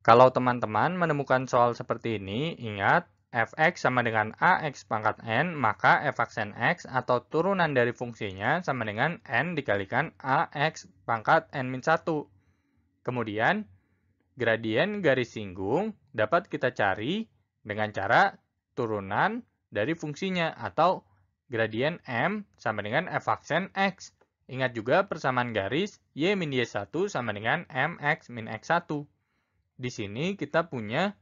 Kalau teman-teman menemukan soal seperti ini, ingat fx sama dengan ax pangkat n, maka aksen x atau turunan dari fungsinya sama dengan n dikalikan ax pangkat n-1. Kemudian, gradien garis singgung dapat kita cari dengan cara turunan dari fungsinya atau gradien m sama dengan aksen x. Ingat juga persamaan garis y min y1 sama dengan mx min x1. Di sini kita punya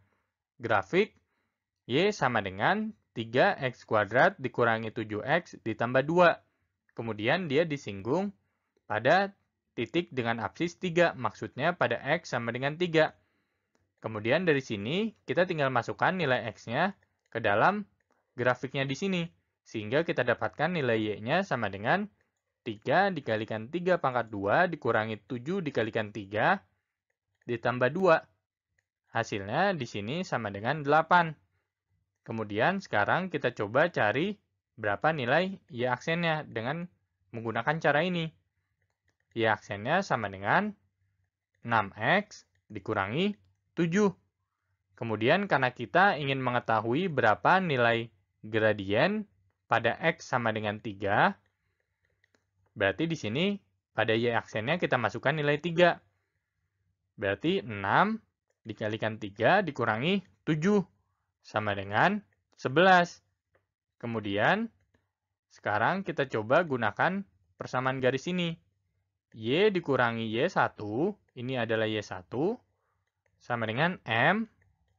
grafik Y sama dengan 3x kuadrat dikurangi 7x ditambah 2. Kemudian dia disinggung pada titik dengan absis 3, maksudnya pada x sama dengan 3. Kemudian dari sini kita tinggal masukkan nilai x-nya ke dalam grafiknya di sini, sehingga kita dapatkan nilai y-nya sama dengan 3 dikalikan 3 pangkat 2 dikurangi 7 dikalikan 3 ditambah 2. Hasilnya di sini sama dengan 8. Kemudian sekarang kita coba cari berapa nilai y aksennya dengan menggunakan cara ini. Y aksennya sama dengan 6x dikurangi 7. Kemudian karena kita ingin mengetahui berapa nilai gradien pada x sama dengan 3, berarti di sini pada y aksennya kita masukkan nilai 3. Berarti 6 dikalikan 3 dikurangi 7 sama dengan 11. Kemudian sekarang kita coba gunakan persamaan garis ini. Y dikurangi Y1, ini adalah Y1 sama dengan M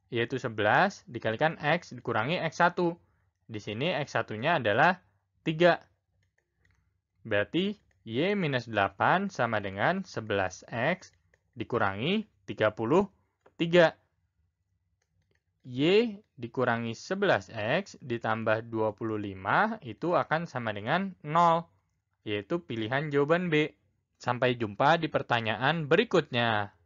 yaitu 11 dikalikan X dikurangi X1. Di sini X1-nya adalah 3. Berarti Y minus 8 sama dengan 11X dikurangi 36. 3. Y dikurangi 11X ditambah 25 itu akan sama dengan 0, yaitu pilihan jawaban B. Sampai jumpa di pertanyaan berikutnya.